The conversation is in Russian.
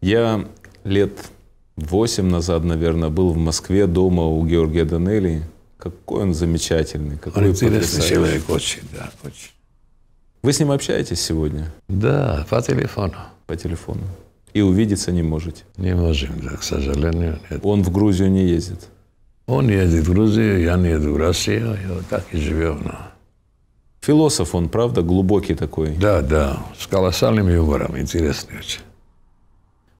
Я лет восемь назад, наверное, был в Москве дома у Георгия Данели. Какой он замечательный, какой он интересный человек, очень, да, очень. Вы с ним общаетесь сегодня? Да, по телефону. По телефону. И увидеться не можете? Не можем, да, к сожалению. Нет. Он в Грузию не ездит? Он едет в Грузию, я не еду в Россию, и вот так и живем. Но... Ну. Философ он, правда, глубокий такой? Да, да, с колоссальным юмором, интересный очень.